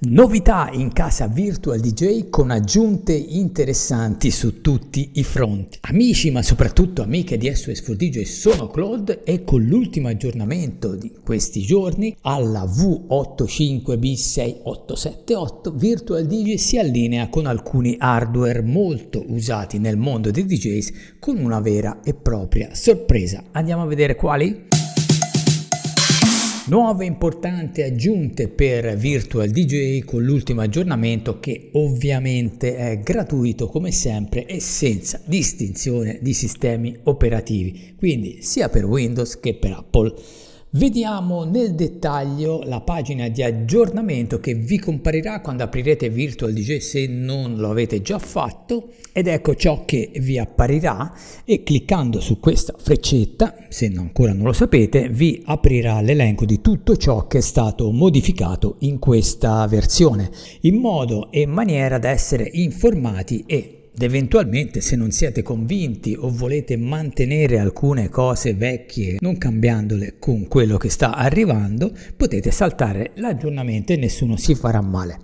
Novità in casa Virtual DJ con aggiunte interessanti su tutti i fronti. Amici ma soprattutto amiche di SOS4 DJ sono Claude e con l'ultimo aggiornamento di questi giorni alla V85B6878 Virtual DJ si allinea con alcuni hardware molto usati nel mondo dei DJs con una vera e propria sorpresa. Andiamo a vedere quali? Nuove importanti aggiunte per Virtual DJ con l'ultimo aggiornamento che ovviamente è gratuito come sempre e senza distinzione di sistemi operativi, quindi sia per Windows che per Apple. Vediamo nel dettaglio la pagina di aggiornamento che vi comparirà quando aprirete Virtual DJ se non lo avete già fatto ed ecco ciò che vi apparirà e cliccando su questa freccetta, se ancora non lo sapete, vi aprirà l'elenco di tutto ciò che è stato modificato in questa versione in modo e maniera da essere informati e ed eventualmente se non siete convinti o volete mantenere alcune cose vecchie non cambiandole con quello che sta arrivando potete saltare l'aggiornamento e nessuno si farà male.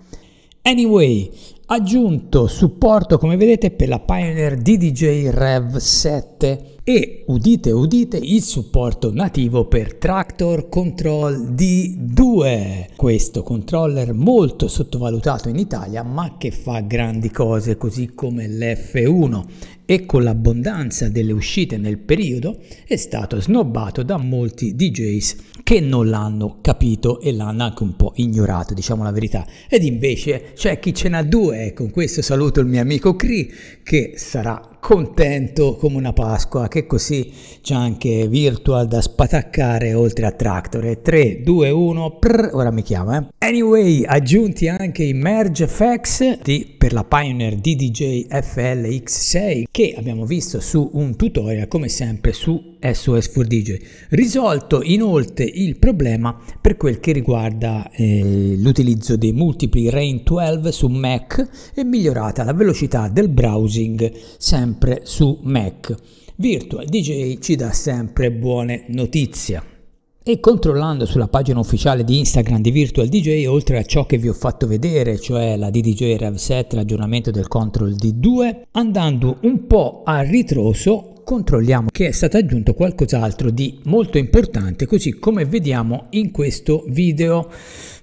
Anyway, aggiunto supporto come vedete per la Pioneer DDJ Rev 7 e udite udite il supporto nativo per Tractor Control D2 questo controller molto sottovalutato in Italia ma che fa grandi cose così come l'F1 e con l'abbondanza delle uscite nel periodo è stato snobbato da molti DJs che non l'hanno capito e l'hanno anche un po' ignorato, diciamo la verità. Ed invece c'è chi ce n'ha due, con questo saluto il mio amico Cree che sarà contento come una Pasqua, che così c'è anche Virtual da spataccare oltre a Tractor. 3, 2, 1, prr, ora mi chiamo. Eh. Anyway, aggiunti anche i merge Effects di, per la Pioneer DDJ FLX6 che abbiamo visto su un tutorial come sempre su SOS 4DJ. Risolto inoltre il problema per quel che riguarda eh, l'utilizzo dei multipli Rain 12 su Mac e migliorata la velocità del browsing sempre sempre su Mac. Virtual DJ ci dà sempre buone notizie. E controllando sulla pagina ufficiale di Instagram di Virtual DJ, oltre a ciò che vi ho fatto vedere, cioè la DDJ Rev 7, l'aggiornamento del Control D2, andando un po' a ritroso, controlliamo che è stato aggiunto qualcos'altro di molto importante così come vediamo in questo video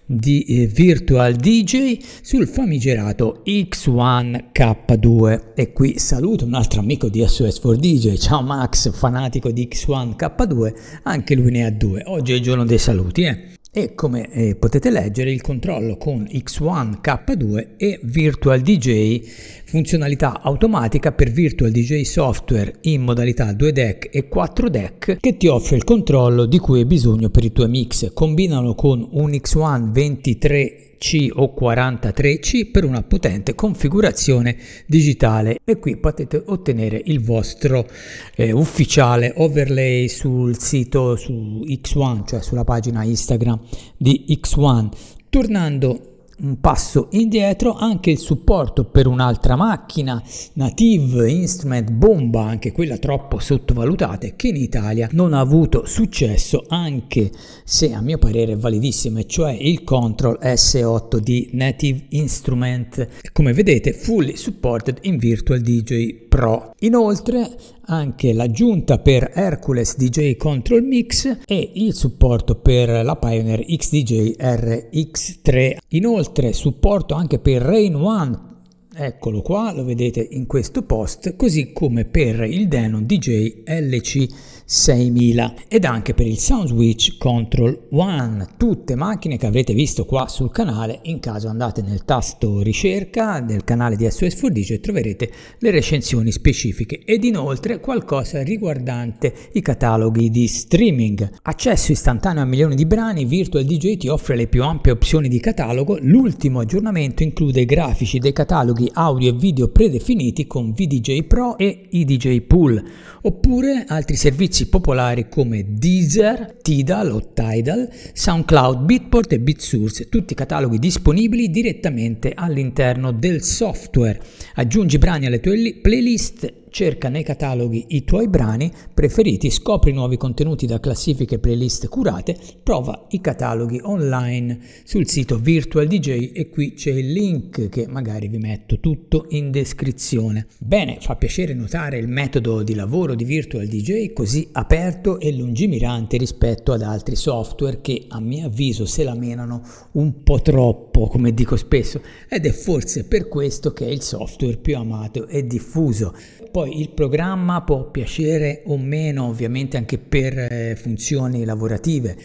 di eh, Virtual DJ sul famigerato X1K2 e qui saluto un altro amico di SOS4DJ, ciao Max, fanatico di X1K2, anche lui ne ha due, oggi è il giorno dei saluti eh e come eh, potete leggere il controllo con X1, K2 e Virtual DJ, funzionalità automatica per Virtual DJ software in modalità 2 deck e 4 deck che ti offre il controllo di cui hai bisogno per i tuoi mix. combinano con un X1 23 o 43 c per una potente configurazione digitale e qui potete ottenere il vostro eh, ufficiale overlay sul sito su X1, cioè sulla pagina Instagram di X1. Tornando un passo indietro anche il supporto per un'altra macchina native instrument bomba anche quella troppo sottovalutata che in Italia non ha avuto successo anche se a mio parere è validissima e cioè il control S8 di native instrument come vedete fully supported in virtual DJ pro inoltre anche l'aggiunta per Hercules DJ Control Mix e il supporto per la Pioneer XDJ RX3. Inoltre supporto anche per Rain One Eccolo qua, lo vedete in questo post, così come per il Denon DJ LC6000 ed anche per il Soundswitch Control One, tutte macchine che avrete visto qua sul canale, in caso andate nel tasto ricerca del canale di SOS 4 DJ troverete le recensioni specifiche ed inoltre qualcosa riguardante i cataloghi di streaming. Accesso istantaneo a milioni di brani, Virtual DJ ti offre le più ampie opzioni di catalogo, l'ultimo aggiornamento include i grafici dei cataloghi comandi audio e video predefiniti con VDJ Pro e IDJ Pool, oppure altri servizi popolari come Deezer, Tidal o Tidal, SoundCloud, Bitport e BitSource, tutti cataloghi disponibili direttamente all'interno del software. Aggiungi brani alle tue playlist cerca nei cataloghi i tuoi brani preferiti, scopri nuovi contenuti da classifiche e playlist curate, prova i cataloghi online sul sito Virtual DJ e qui c'è il link che magari vi metto tutto in descrizione. Bene, fa piacere notare il metodo di lavoro di Virtual DJ così aperto e lungimirante rispetto ad altri software che a mio avviso se la menano un po' troppo po' come dico spesso ed è forse per questo che è il software più amato e diffuso. Poi il programma può piacere o meno ovviamente anche per eh, funzioni lavorative,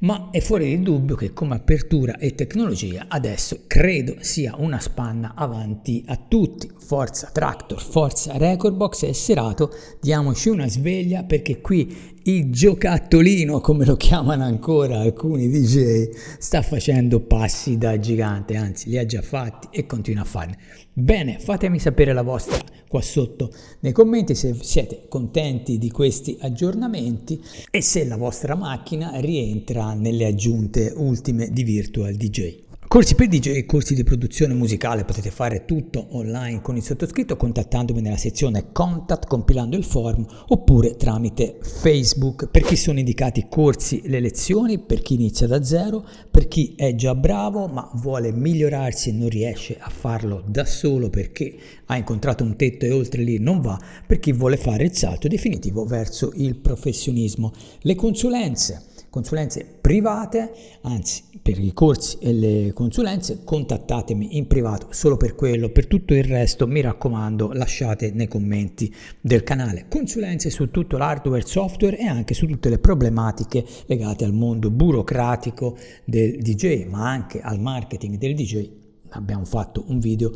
ma è fuori di dubbio che come apertura e tecnologia adesso credo sia una spanna avanti a tutti. Forza Tractor, forza Recordbox e Serato, diamoci una sveglia perché qui il giocattolino, come lo chiamano ancora alcuni DJ, sta facendo passi da gigante, anzi li ha già fatti e continua a farne. Bene, fatemi sapere la vostra qua sotto nei commenti se siete contenti di questi aggiornamenti e se la vostra macchina rientra nelle aggiunte ultime di Virtual DJ. Corsi per DJ e corsi di produzione musicale potete fare tutto online con il sottoscritto contattandomi nella sezione contact compilando il form oppure tramite Facebook per chi sono indicati i corsi le lezioni, per chi inizia da zero, per chi è già bravo ma vuole migliorarsi e non riesce a farlo da solo perché ha incontrato un tetto e oltre lì non va, per chi vuole fare il salto definitivo verso il professionismo. Le consulenze consulenze private, anzi per i corsi e le consulenze contattatemi in privato solo per quello, per tutto il resto mi raccomando lasciate nei commenti del canale consulenze su tutto l'hardware, software e anche su tutte le problematiche legate al mondo burocratico del DJ ma anche al marketing del DJ abbiamo fatto un video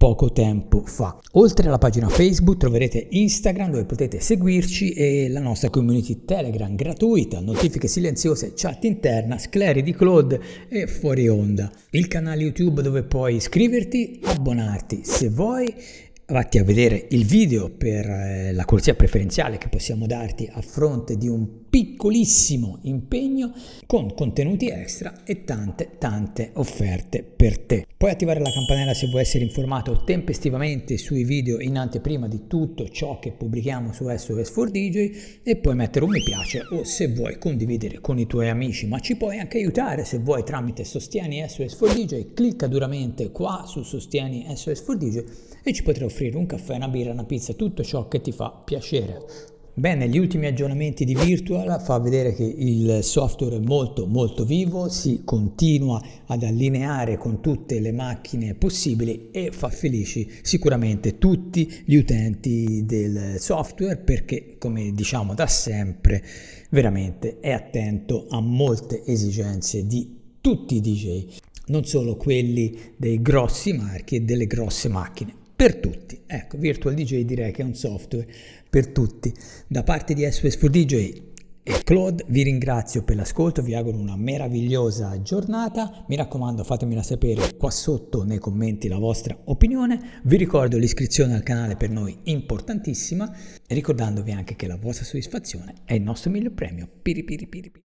poco tempo fa. Oltre alla pagina Facebook troverete Instagram dove potete seguirci e la nostra community Telegram gratuita, notifiche silenziose, chat interna, scleri di Claude e fuori onda. Il canale YouTube dove puoi iscriverti, abbonarti se vuoi vatti a vedere il video per eh, la corsia preferenziale che possiamo darti a fronte di un piccolissimo impegno con contenuti extra e tante tante offerte per te. Puoi attivare la campanella se vuoi essere informato tempestivamente sui video in anteprima di tutto ciò che pubblichiamo su SOS4DJ e puoi mettere un mi piace o se vuoi condividere con i tuoi amici, ma ci puoi anche aiutare se vuoi tramite sostieni SOS4DJ, clicca duramente qua su sostieni SOS4DJ e ci potrai offrire offrire un caffè, una birra, una pizza, tutto ciò che ti fa piacere. Bene, gli ultimi aggiornamenti di Virtual fa vedere che il software è molto molto vivo, si continua ad allineare con tutte le macchine possibili e fa felici sicuramente tutti gli utenti del software perché come diciamo da sempre veramente è attento a molte esigenze di tutti i DJ, non solo quelli dei grossi marchi e delle grosse macchine per tutti. Ecco, Virtual DJ direi che è un software per tutti. Da parte di SOS 4 DJ e Claude vi ringrazio per l'ascolto, vi auguro una meravigliosa giornata, mi raccomando fatemela sapere qua sotto nei commenti la vostra opinione, vi ricordo l'iscrizione al canale per noi importantissima e ricordandovi anche che la vostra soddisfazione è il nostro miglior premio. Piripiripiripi.